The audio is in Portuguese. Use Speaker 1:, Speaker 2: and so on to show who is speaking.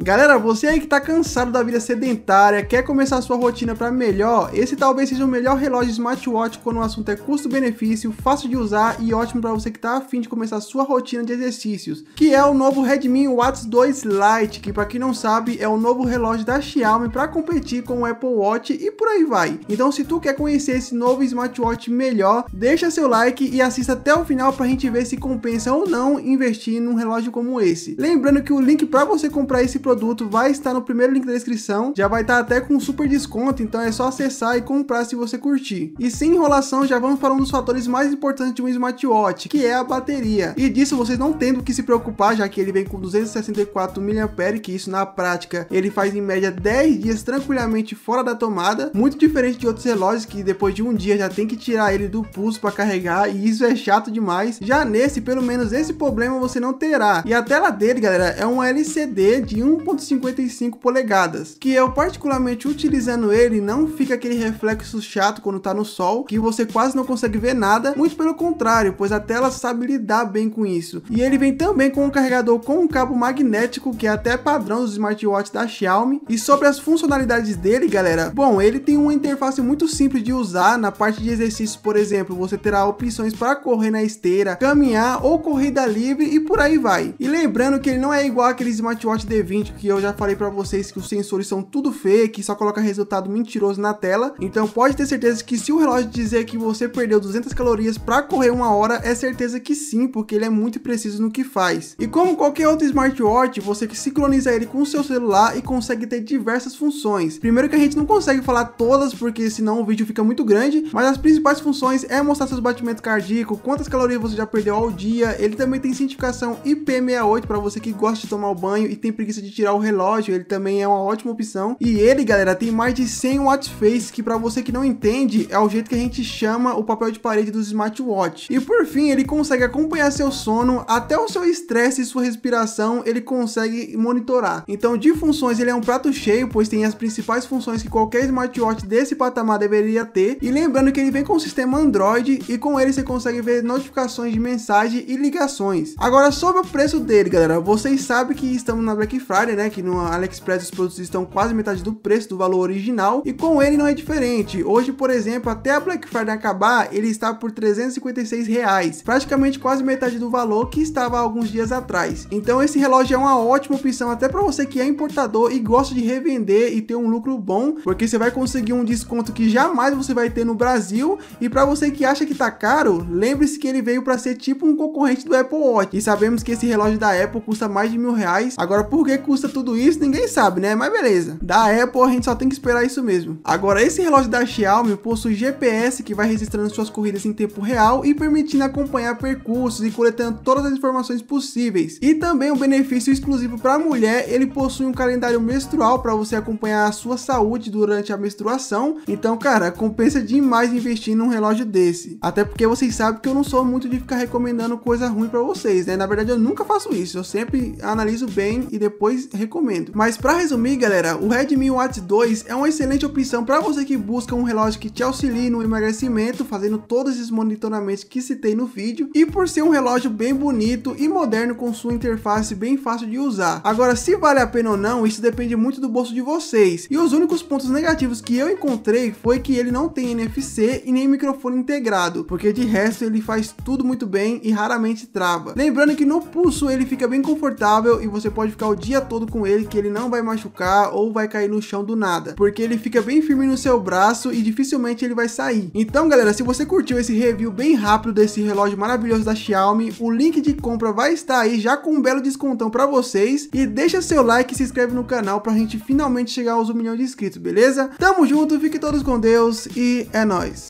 Speaker 1: Galera, você aí que tá cansado da vida sedentária, quer começar sua rotina para melhor, esse talvez seja o melhor relógio smartwatch quando o assunto é custo-benefício, fácil de usar e ótimo para você que tá afim de começar sua rotina de exercícios, que é o novo Redmi Watch 2 Lite, que para quem não sabe é o novo relógio da Xiaomi para competir com o Apple Watch e por aí vai. Então se tu quer conhecer esse novo smartwatch melhor, deixa seu like e assista até o final para a gente ver se compensa ou não investir num relógio como esse. Lembrando que o link para você comprar esse produto vai estar no primeiro link da descrição, já vai estar até com um super desconto, então é só acessar e comprar se você curtir. E sem enrolação, já vamos para um dos fatores mais importantes de um smartwatch, que é a bateria. E disso vocês não tendo que se preocupar, já que ele vem com 264 mAh, que isso na prática ele faz em média 10 dias tranquilamente fora da tomada, muito diferente de outros relógios que depois de um dia já tem que tirar ele do pulso para carregar e isso é chato demais. Já nesse, pelo menos esse problema você não terá. E a tela dele, galera, é um LCD de 1 1.55 polegadas, que eu particularmente utilizando ele não fica aquele reflexo chato quando tá no sol, que você quase não consegue ver nada, muito pelo contrário, pois a tela sabe lidar bem com isso. E ele vem também com um carregador com um cabo magnético, que é até padrão dos smartwatches da Xiaomi. E sobre as funcionalidades dele, galera, bom, ele tem uma interface muito simples de usar, na parte de exercícios, por exemplo, você terá opções para correr na esteira, caminhar ou corrida livre e por aí vai. E lembrando que ele não é igual aquele smartwatch D20 seguinte, que eu já falei para vocês que os sensores são tudo fake, só coloca resultado mentiroso na tela. Então pode ter certeza que se o relógio dizer que você perdeu 200 calorias para correr uma hora, é certeza que sim, porque ele é muito preciso no que faz. E como qualquer outro smartwatch, você sincroniza ele com o seu celular e consegue ter diversas funções. Primeiro que a gente não consegue falar todas, porque senão o vídeo fica muito grande, mas as principais funções é mostrar seus batimentos cardíacos, quantas calorias você já perdeu ao dia, ele também tem cientificação IP68 para você que gosta de tomar banho e tem preguiça de de tirar o relógio, ele também é uma ótima opção. E ele, galera, tem mais de 100 watts face, que para você que não entende, é o jeito que a gente chama o papel de parede dos smartwatch. E por fim, ele consegue acompanhar seu sono, até o seu estresse e sua respiração, ele consegue monitorar. Então, de funções, ele é um prato cheio, pois tem as principais funções que qualquer smartwatch desse patamar deveria ter. E lembrando que ele vem com o sistema Android e com ele você consegue ver notificações de mensagem e ligações. Agora, sobre o preço dele, galera, vocês sabem que estamos na Black Friday, né, que no AliExpress os produtos estão quase metade do preço do valor original, e com ele não é diferente. Hoje, por exemplo, até a Black Friday acabar, ele está por 356 reais, praticamente quase metade do valor que estava alguns dias atrás. Então esse relógio é uma ótima opção até para você que é importador e gosta de revender e ter um lucro bom, porque você vai conseguir um desconto que jamais você vai ter no Brasil. E para você que acha que tá caro, lembre-se que ele veio para ser tipo um concorrente do Apple Watch. E sabemos que esse relógio da Apple custa mais de mil reais. Agora, por que custa tudo isso, ninguém sabe, né? Mas beleza. Da Apple, a gente só tem que esperar isso mesmo. Agora, esse relógio da Xiaomi possui GPS que vai registrando suas corridas em tempo real e permitindo acompanhar percursos e coletando todas as informações possíveis. E também um benefício exclusivo para a mulher, ele possui um calendário menstrual para você acompanhar a sua saúde durante a menstruação. Então, cara, compensa demais investir num relógio desse. Até porque vocês sabem que eu não sou muito de ficar recomendando coisa ruim para vocês, né? Na verdade, eu nunca faço isso. Eu sempre analiso bem e depois 2 recomendo. Mas para resumir, galera, o Redmi Watch 2 é uma excelente opção para você que busca um relógio que te auxilie no emagrecimento, fazendo todos esses monitoramentos que citei no vídeo, e por ser um relógio bem bonito e moderno com sua interface bem fácil de usar. Agora, se vale a pena ou não, isso depende muito do bolso de vocês. E os únicos pontos negativos que eu encontrei foi que ele não tem NFC e nem microfone integrado, porque de resto ele faz tudo muito bem e raramente trava. Lembrando que no pulso ele fica bem confortável e você pode ficar o dia todo com ele que ele não vai machucar ou vai cair no chão do nada, porque ele fica bem firme no seu braço e dificilmente ele vai sair. Então galera, se você curtiu esse review bem rápido desse relógio maravilhoso da Xiaomi, o link de compra vai estar aí já com um belo descontão para vocês e deixa seu like e se inscreve no canal para a gente finalmente chegar aos 1 milhão de inscritos, beleza? Tamo junto, fiquem todos com Deus e é nóis!